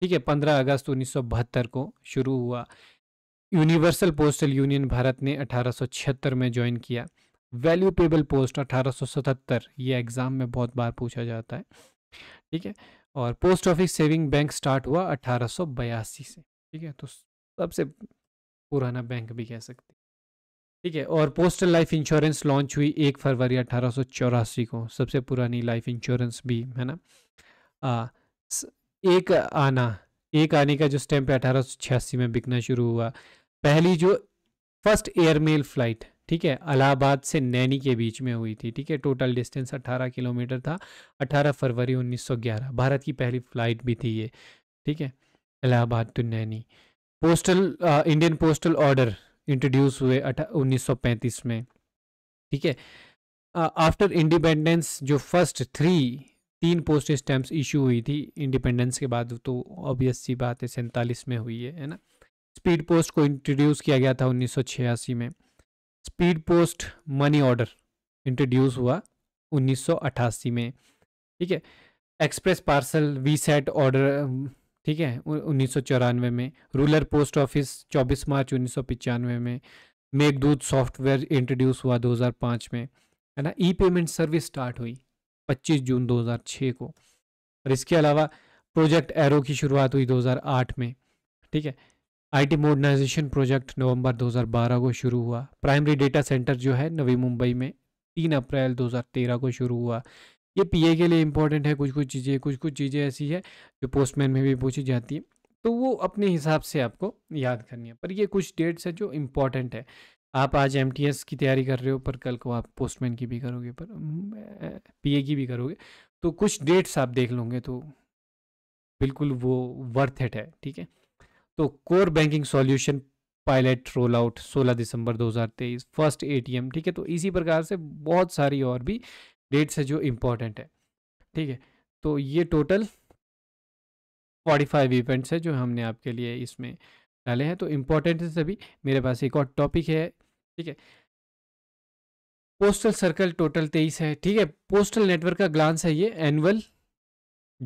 ठीक है 15 अगस्त उन्नीस को शुरू हुआ यूनिवर्सल पोस्टल यूनियन भारत ने अठारह में ज्वाइन किया वैल्यूएबल पोस्ट 1877 ये एग्ज़ाम में बहुत बार पूछा जाता है ठीक है और post office saving bank start हुआ अठारह से ठीक है तो सबसे पुराना बैंक भी कह सकते ठीक है और पोस्टल लाइफ इंश्योरेंस लॉन्च हुई एक फरवरी अठारह को सबसे पुरानी लाइफ इंश्योरेंस भी है ना आ, एक आना एक आने का जो स्टैम्प है अठारह में बिकना शुरू हुआ पहली जो फर्स्ट एयरमेल फ्लाइट ठीक है इलाहाबाद से नैनी के बीच में हुई थी ठीक है टोटल डिस्टेंस 18 किलोमीटर था 18 फरवरी 1911 भारत की पहली फ्लाइट भी थी ये ठीक है Allahabad to Naini postal ah, Indian postal order introduce हुए उन्नीस में ठीक है आफ्टर इंडिपेंडेंस जो फर्स्ट थ्री तीन पोस्ट स्टैम्प्स इशू हुई थी इंडिपेंडेंस के बाद तो ऑब्वियस सी बात है सैंतालीस में हुई है है ना स्पीड पोस्ट को इंट्रोड्यूस किया गया था 1986 में speed post money order introduce हुआ 1988 में ठीक है express parcel V set order ठीक है उन्नीस में रूलर पोस्ट ऑफिस 24 मार्च उन्नीस में मेघदूत सॉफ्टवेयर इंट्रोड्यूस हुआ 2005 में है ना ई पेमेंट सर्विस स्टार्ट हुई 25 जून 2006 को और इसके अलावा प्रोजेक्ट एरो की शुरुआत हुई 2008 में ठीक है आईटी मॉडर्नाइजेशन प्रोजेक्ट नवंबर 2012 को शुरू हुआ प्राइमरी डेटा सेंटर जो है नवी मुंबई में तीन अप्रैल 2013 को शुरू हुआ ये पीए के लिए इंपॉर्टेंट है कुछ कुछ चीज़ें कुछ कुछ चीज़ें ऐसी है जो पोस्टमैन में भी पूछी जाती है तो वो अपने हिसाब से आपको याद करनी है पर ये कुछ डेट्स है जो इम्पॉर्टेंट है आप आज एम की तैयारी कर रहे हो पर कल को आप पोस्टमैन की भी करोगे पर पी की भी करोगे तो कुछ डेट्स आप देख लोगे तो बिल्कुल वो वर्थ इट है ठीक है तो core banking solution pilot roll out सोलह दिसंबर 2023 फर्स्ट एटीएम ठीक है तो इसी प्रकार से बहुत सारी और भी डेट्स है जो इम्पोर्टेंट है ठीक है तो ये टोटल फोर्टी फाइव इवेंट्स है जो हमने आपके लिए इसमें डाले हैं तो इम्पोर्टेंट है सभी मेरे पास एक और टॉपिक है ठीक है पोस्टल सर्कल टोटल तेईस है ठीक है पोस्टल नेटवर्क का ग्लांस है ये एनुअल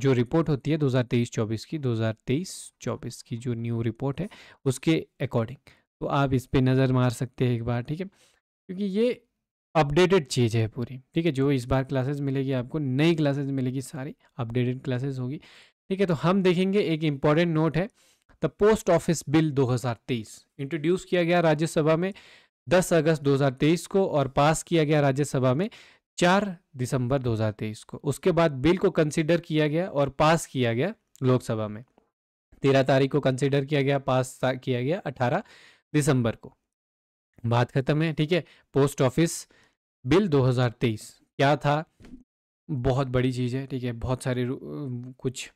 जो रिपोर्ट होती है 2023-24 की 2023-24 की जो न्यू रिपोर्ट है उसके अकॉर्डिंग तो आप इस पर नज़र मार सकते हैं एक बार ठीक है क्योंकि ये अपडेटेड चीज़ है पूरी ठीक है जो इस बार क्लासेस मिलेगी आपको नई क्लासेस मिलेगी सारी अपडेटेड क्लासेस होगी ठीक है तो हम देखेंगे एक इम्पॉर्टेंट नोट है the post office bill 2023 introduce किया गया राज्यसभा में 10 अगस्त 2023 को और पास किया गया राज्यसभा में चार दिसंबर 2023 को उसके बाद बिल को कंसिडर किया गया और पास किया गया लोकसभा में तेरह तारीख को कंसिडर किया गया पास किया गया अठारह दिसंबर को बात खत्म है ठीक है पोस्ट ऑफिस बिल 2023 क्या था बहुत बड़ी चीज़ है ठीक है बहुत सारे कुछ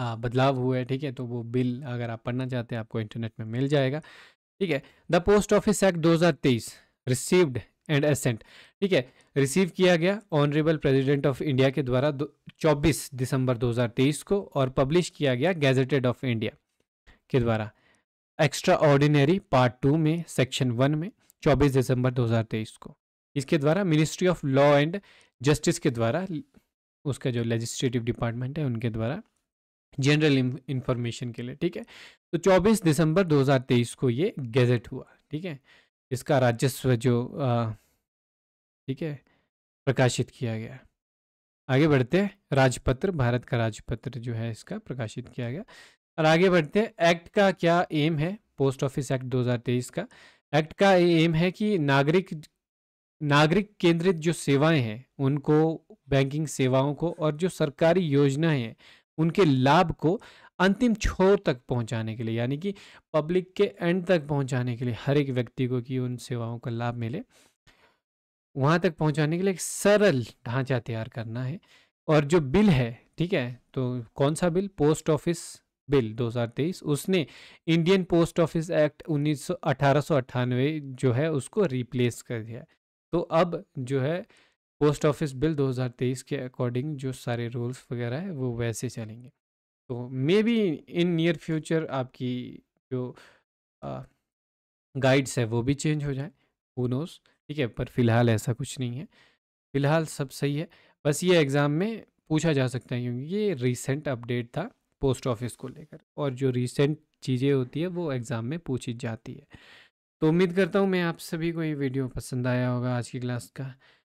आ, बदलाव हुए हैं ठीक है तो वो बिल अगर आप पढ़ना चाहते हैं आपको इंटरनेट में मिल जाएगा ठीक है the post office act 2023 received and assent ठीक है रिसीव किया गया ऑनरेबल प्रेसिडेंट ऑफ इंडिया के द्वारा 24 दिसंबर 2023 को और पब्लिश किया गया गैजेटेड ऑफ इंडिया के द्वारा एक्स्ट्रा ऑर्डिनरी पार्ट टू में सेक्शन वन में 24 दिसंबर 2023 को इसके द्वारा ministry of law and justice के द्वारा उसका जो लेजिस्लेटिव डिपार्टमेंट है उनके द्वारा जनरल इंफॉर्मेशन के लिए ठीक है तो 24 दिसंबर 2023 को ये गैजेट हुआ ठीक है इसका राजस्व जो ठीक है प्रकाशित किया गया आगे बढ़ते राजपत्र भारत का राजपत्र जो है इसका प्रकाशित किया गया और आगे बढ़ते एक्ट का क्या एम है पोस्ट ऑफिस एक्ट 2023 का एक्ट का एम है कि नागरिक नागरिक केंद्रित जो सेवाएं हैं उनको बैंकिंग सेवाओं को और जो सरकारी योजनाएं हैं उनके लाभ को अंतिम छोर तक पहुंचाने के लिए यानी कि पब्लिक के एंड तक पहुंचाने के लिए हर एक व्यक्ति को कि उन सेवाओं का लाभ मिले वहाँ तक पहुँचाने के लिए एक सरल ढांचा तैयार करना है और जो बिल है ठीक है तो कौन सा बिल पोस्ट ऑफिस बिल 2023 उसने इंडियन पोस्ट ऑफिस एक्ट उन्नीस जो है उसको रिप्लेस कर दिया तो अब जो है पोस्ट ऑफिस बिल 2023 के अकॉर्डिंग जो सारे रूल्स वगैरह है वो वैसे चलेंगे तो maybe in near future आपकी जो गाइड्स है वो भी चेंज हो जाए हु नोस ठीक है पर फिलहाल ऐसा कुछ नहीं है फिलहाल सब सही है बस ये एग्ज़ाम में पूछा जा सकता है क्योंकि ये रिसेंट अपडेट था पोस्ट ऑफिस को लेकर और जो रिसेंट चीज़ें होती है वो एग्ज़ाम में पूछी जाती है तो उम्मीद करता हूँ मैं आप सभी को ये वीडियो पसंद आया होगा आज की क्लास का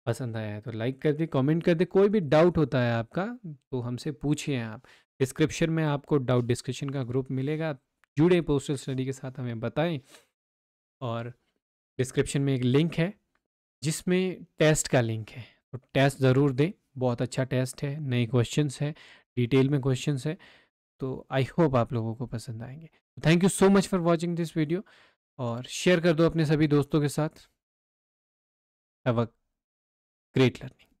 पसंद आया है तो लाइक कर दे कमेंट कर दे कोई भी डाउट होता है आपका तो हमसे पूछिए आप डिस्क्रिप्शन में आपको डाउट डिस्क्रिप्शन का ग्रुप मिलेगा जुड़े पोस्टल स्टडी के साथ हमें बताएं और डिस्क्रिप्शन में एक लिंक है जिसमें टेस्ट का लिंक है तो टेस्ट ज़रूर दें बहुत अच्छा टेस्ट है नए क्वेश्चन है डिटेल में क्वेश्चन है तो आई होप आप लोगों को पसंद आएंगे thank you so much for watching this video और शेयर कर दो अपने सभी दोस्तों के साथ हैव अ ग्रेट लर्निंग